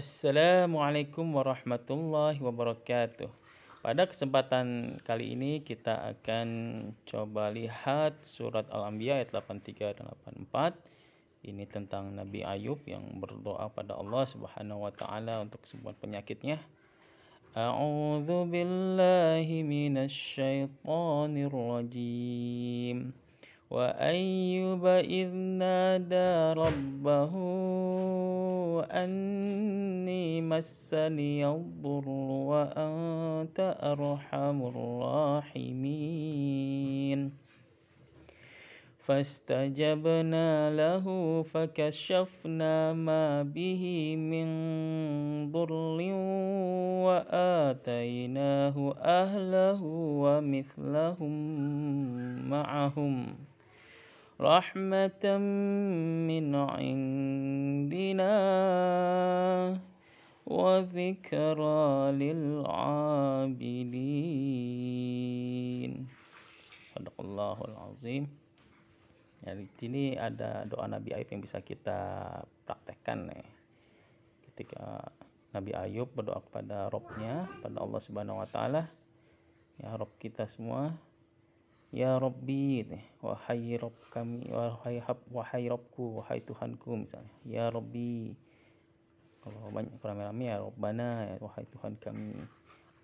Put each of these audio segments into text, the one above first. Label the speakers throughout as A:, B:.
A: Assalamualaikum warahmatullahi wabarakatuh. Pada kesempatan kali ini kita akan coba lihat surat Al-Anbiya ayat 83 dan 84. Ini tentang Nabi Ayub yang berdoa pada Allah Subhanahu wa taala untuk semua penyakitnya. A'udzu billahi minasy syaithanir rajim. وأيوب إذ نادى ربه أني مسني الضر وأنت أرحم الراحمين فاستجبنا له فكشفنا ما به من ضر وآتيناه أهله ومثلهم معهم رحمة من عندنا وذكرى للعابدين Sadaqallahul Azim Ya, di sini ada doa Nabi Ayub yang bisa kita praktekkan nih. Ketika eh, Nabi Ayub berdoa kepada Robnya, pada Allah Subhanahu Wa Taala, ya Rob kita semua, ya Robbi gitu ya. wahai Rob kami wahai Hab wahai Robku wahai Tuhanku misalnya ya Robbi kalau banyak rame ya Robbana ya wahai Tuhan kami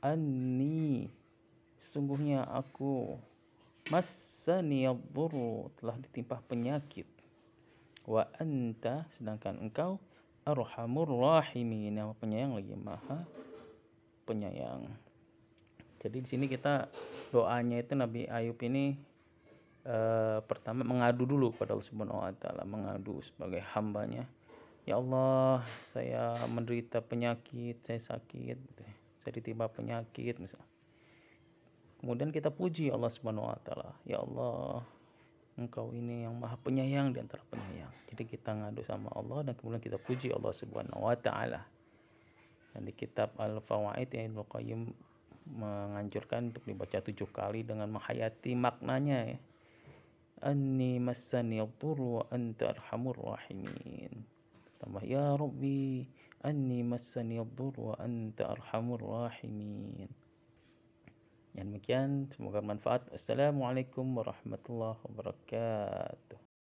A: anni sungguhnya aku masani yadhurru telah ditimpa penyakit wa anta sedangkan engkau arhamur rahimin yang penyayang lagi maha penyayang jadi di sini kita doanya itu Nabi Ayub ini eh, pertama mengadu dulu pada Allah Subhanahu wa taala, mengadu sebagai hambanya. Ya Allah, saya menderita penyakit, saya sakit, gitu ya. saya ditimpa penyakit misalnya. Kemudian kita puji Allah Subhanahu wa taala. Ya Allah, Engkau ini yang Maha Penyayang di antara penyayang. Jadi kita ngadu sama Allah dan kemudian kita puji Allah Subhanahu wa taala. Dan di kitab Al-Fawaid yang Ibnu Qayyim menganjurkan untuk dibaca tujuh kali dengan menghayati maknanya ya. Anni massani dhurru wa anta arhamur rahimin. Tambah ya Rabbi anni massani dhurru wa anta arhamur rahimin. Dan demikian semoga bermanfaat. Assalamualaikum warahmatullahi wabarakatuh.